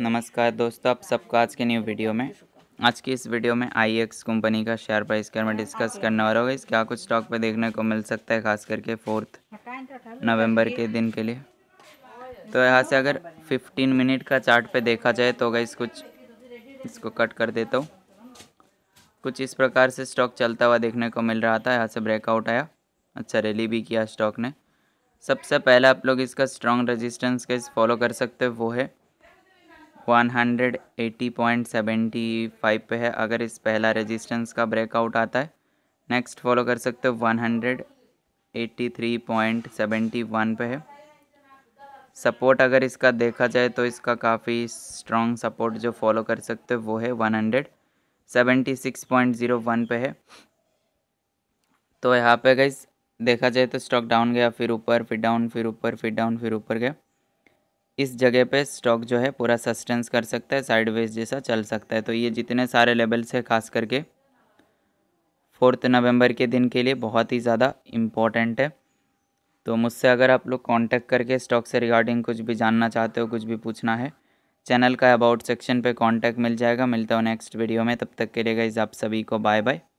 नमस्कार दोस्तों आप सबका आज के न्यू वीडियो में आज की इस वीडियो में आई एक्स कंपनी का शेयर प्राइस कर मैं डिस्कस करने वाला होगा क्या कुछ स्टॉक पर देखने को मिल सकता है खास करके फोर्थ नवंबर के दिन के लिए तो यहाँ से अगर 15 मिनट का चार्ट पे देखा जाए तो गई कुछ इसको कट कर देता हूँ कुछ इस प्रकार से स्टॉक चलता हुआ देखने को मिल रहा था यहाँ से ब्रेकआउट आया अच्छा रैली भी किया स्टॉक ने सबसे पहला आप लोग इसका स्ट्रॉन्ग रेजिस्टेंस का फॉलो कर सकते हैं वो है 180.75 पे है अगर इस पहला रेजिस्टेंस का ब्रेकआउट आता है नेक्स्ट फॉलो कर सकते हो 183.71 पे है सपोर्ट अगर इसका देखा जाए तो इसका काफ़ी स्ट्रॉन्ग सपोर्ट जो फॉलो कर सकते हो वो है 176.01 पे है तो यहाँ पे गई देखा जाए तो स्टॉक डाउन गया फिर ऊपर फिर डाउन फिर ऊपर फिर डाउन फिर ऊपर गया इस जगह पे स्टॉक जो है पूरा सस्टेंस कर सकता है साइडवेज जैसा चल सकता है तो ये जितने सारे लेवल्स है खास करके फोर्थ नवंबर के दिन के लिए बहुत ही ज़्यादा इम्पॉर्टेंट है तो मुझसे अगर आप लोग कांटेक्ट करके स्टॉक से रिगार्डिंग कुछ भी जानना चाहते हो कुछ भी पूछना है चैनल का अबाउट सेक्शन पे कांटेक्ट मिल जाएगा मिलता हूँ नेक्स्ट वीडियो में तब तक के लिए गाइज आप सभी को बाय बाय